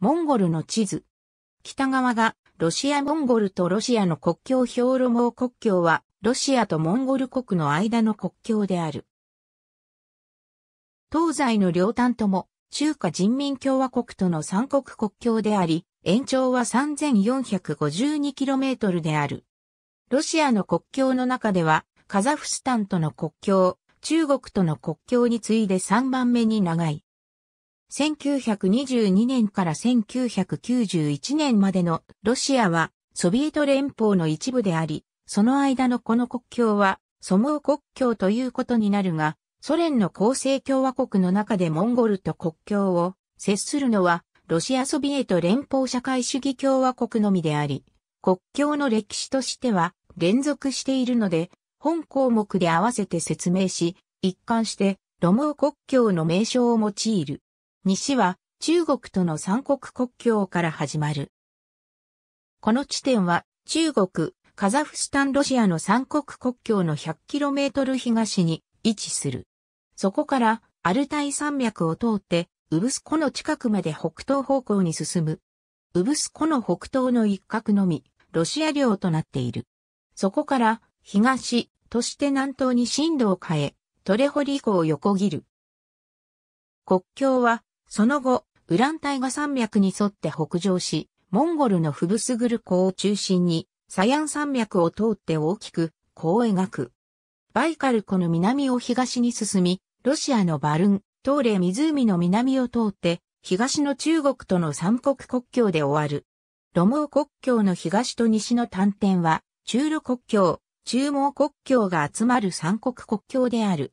モンゴルの地図。北側がロシアモンゴルとロシアの国境兵路網国境はロシアとモンゴル国の間の国境である。東西の両端とも中華人民共和国との三国国境であり、延長は 3452km である。ロシアの国境の中では、カザフスタンとの国境、中国との国境に次いで3番目に長い。1922年から1991年までのロシアはソビエト連邦の一部であり、その間のこの国境はソモー国境ということになるが、ソ連の構成共和国の中でモンゴルと国境を接するのはロシアソビエト連邦社会主義共和国のみであり、国境の歴史としては連続しているので、本項目で合わせて説明し、一貫して、ロモー国境の名称を用いる。西は中国との三国国境から始まる。この地点は中国、カザフスタンロシアの三国国境の 100km 東に位置する。そこからアルタイ山脈を通ってウブスコの近くまで北東方向に進む。ウブスコの北東の一角のみ、ロシア領となっている。そこから東として南東に進路を変え、トレホリ湖を横切る。国境はその後、ウランタイガ山脈に沿って北上し、モンゴルのフブスグル湖を中心に、サヤン山脈を通って大きく、こう描く。バイカル湖の南を東に進み、ロシアのバルン、東レ湖の南を通って、東の中国との三国国境で終わる。ロモー国境の東と西の端点は、中路国境、中毛国境が集まる三国国境である。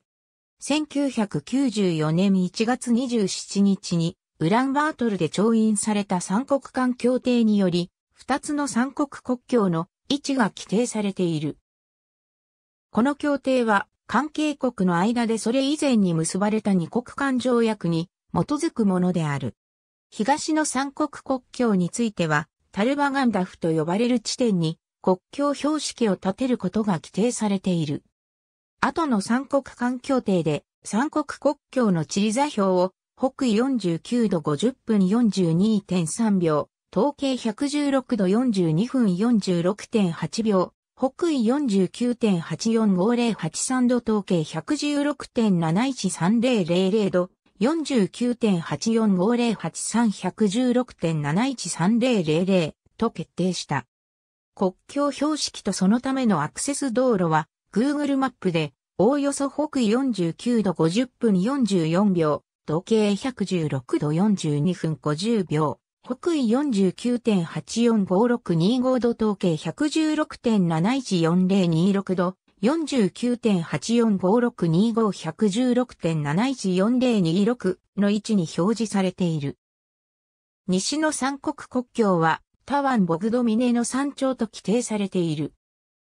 1994年1月27日に、ウランバートルで調印された三国間協定により、二つの三国国境の位置が規定されている。この協定は、関係国の間でそれ以前に結ばれた二国間条約に基づくものである。東の三国国境については、タルバガンダフと呼ばれる地点に国境標識を立てることが規定されている。後の三国間協定で、三国国境の地理座標を、北緯49度50分42.3秒、統計116度42分46.8秒、北緯49.845083度統計116.713000度、49.84508316.713000と決定した。国境標識とそのためのアクセス道路は Google マップで、おおよそ北緯49度50分44秒、時計116度42分50秒、北緯49.845625度統計116.714026度、49.8456251116.714026の位置に表示されている。西の三国国境は、タワン・ボグドミネの山頂と規定されている。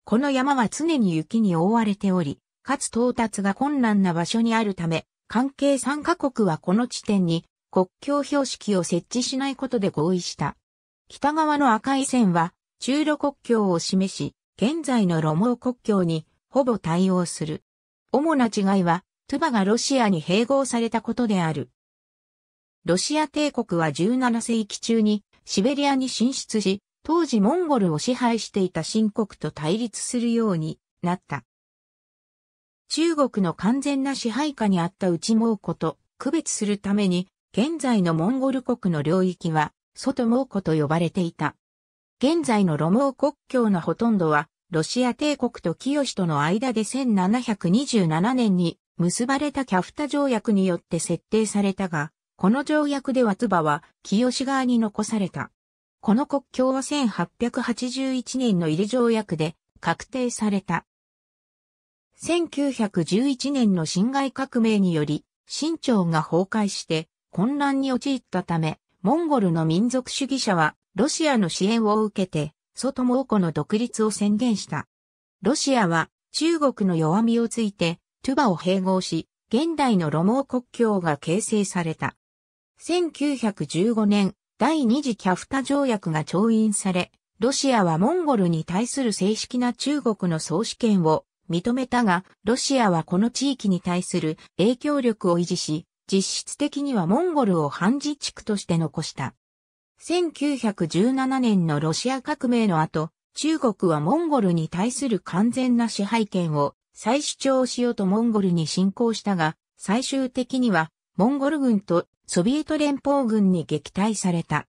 この山は常に雪に覆われており、かつ到達が困難な場所にあるため、関係3カ国はこの地点に国境標識を設置しないことで合意した。北側の赤い線は中路国境を示し、現在のロモ国境にほぼ対応する。主な違いは、トゥバがロシアに併合されたことである。ロシア帝国は17世紀中にシベリアに進出し、当時モンゴルを支配していた新国と対立するようになった。中国の完全な支配下にあった内蒙古と区別するために、現在のモンゴル国の領域は、外蒙古と呼ばれていた。現在のロ蒙国境のほとんどは、ロシア帝国と清との間で1727年に結ばれたキャフタ条約によって設定されたが、この条約ではツバは清側に残された。この国境は1881年の入れ条約で確定された。1911年の侵害革命により、清朝が崩壊して混乱に陥ったため、モンゴルの民族主義者はロシアの支援を受けて、外蒙古の独立を宣言した。ロシアは中国の弱みをついて、トゥバを併合し、現代のロモー国境が形成された。1915年、第二次キャフタ条約が調印され、ロシアはモンゴルに対する正式な中国の総主権を認めたが、ロシアはこの地域に対する影響力を維持し、実質的にはモンゴルを反自治区として残した。1917年のロシア革命の後、中国はモンゴルに対する完全な支配権を再主張しようとモンゴルに侵攻したが、最終的にはモンゴル軍とソビエト連邦軍に撃退された。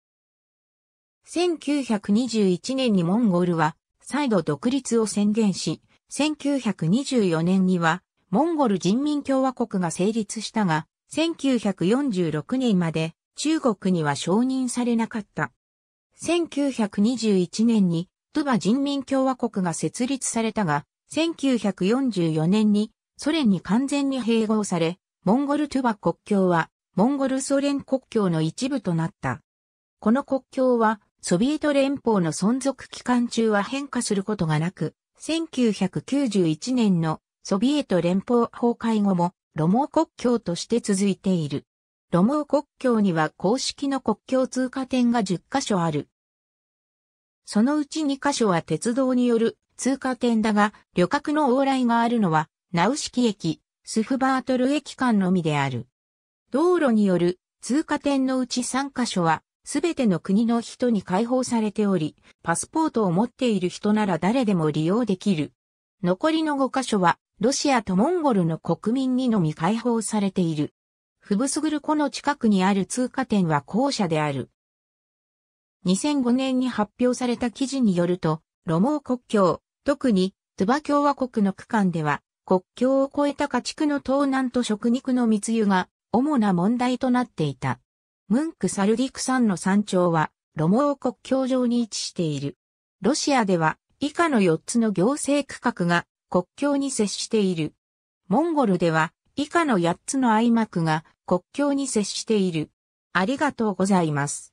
1921年にモンゴルは再度独立を宣言し、1924年にはモンゴル人民共和国が成立したが、1946年まで中国には承認されなかった。1921年にトゥバ人民共和国が設立されたが、1944年にソ連に完全に併合され、モンゴルトゥバ国境はモンゴルソ連国境の一部となった。この国境は、ソビエト連邦の存続期間中は変化することがなく、1991年のソビエト連邦崩壊後も、ロモー国境として続いている。ロモー国境には公式の国境通過点が10カ所ある。そのうち2カ所は鉄道による通過点だが、旅客の往来があるのは、ナウシキ駅、スフバートル駅間のみである。道路による通過点のうち3カ所は、すべての国の人に開放されており、パスポートを持っている人なら誰でも利用できる。残りの5カ所は、ロシアとモンゴルの国民にのみ開放されている。フブスグル湖の近くにある通過点は校舎である。2005年に発表された記事によると、ロモー国境、特にトゥバ共和国の区間では、国境を越えた家畜の盗難と食肉の密輸が主な問題となっていた。ムンク・サルディク山の山頂は、ロモ王国境上に位置している。ロシアでは、以下の4つの行政区画が国境に接している。モンゴルでは、以下の8つの愛幕が国境に接している。ありがとうございます。